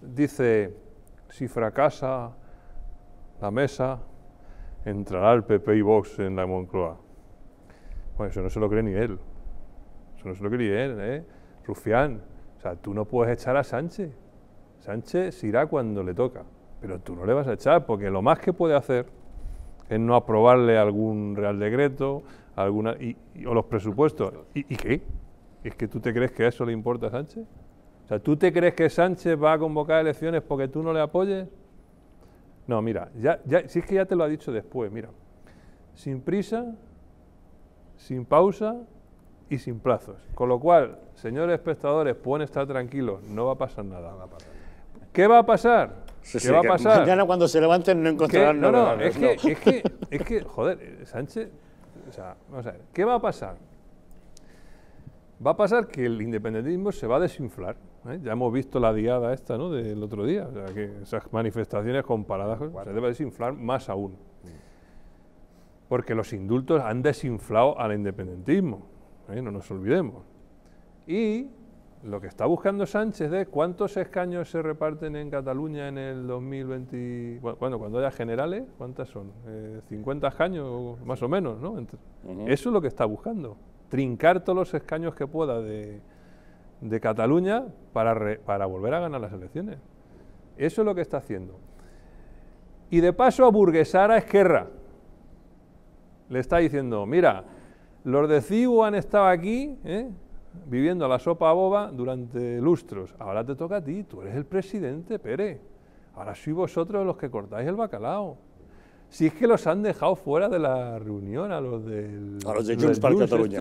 Dice, si fracasa la mesa, entrará el PP y Vox en la Moncloa. Bueno, eso no se lo cree ni él. Eso no se lo cree ni él, ¿eh? Rufián, o sea, tú no puedes echar a Sánchez. Sánchez irá cuando le toca, pero tú no le vas a echar porque lo más que puede hacer es no aprobarle algún real decreto alguna, o los presupuestos. ¿Y, qué? ¿Es que tú te crees que eso le importa a Sánchez? sea, ¿tú te crees que Sánchez va a convocar elecciones porque tú no le apoyes? No, mira, ya, ya, si es que ya te lo ha dicho después, mira. Sin prisa, sin pausa y sin plazos. Con lo cual, señores espectadores, pueden estar tranquilos, no va a pasar nada. ¿Qué va a pasar? ¿Qué va a pasar? Mañana cuando se levanten no encontrarán nada. No, no, no, es, que, es, que, es que, joder, Sánchez, o sea, vamos a ver, ¿qué va a pasar? va a pasar que el independentismo se va a desinflar. ¿eh? Ya hemos visto la diada esta ¿no? del otro día, o sea, que esas manifestaciones comparadas se debe desinflar más aún. Porque los indultos han desinflado al independentismo, ¿eh? no nos olvidemos. Y lo que está buscando Sánchez es cuántos escaños se reparten en Cataluña en el 2020. Bueno, cuando haya generales, ¿cuántas son? ¿50 eh, escaños más o menos? ¿no? Eso es lo que está buscando trincar todos los escaños que pueda de, Cataluña para, volver a ganar las elecciones. Eso es lo que está haciendo. Y de paso a burguesar a Esquerra. Le está diciendo, mira, los de CIU han estado aquí, ¿eh? viviendo viviendo la sopa boba durante lustros. Ahora te toca a ti, tú eres el presidente, Pérez. Ahora sois vosotros los que cortáis el bacalao. Si es que los han dejado fuera de la reunión a los del... A los de Junts para Cataluña.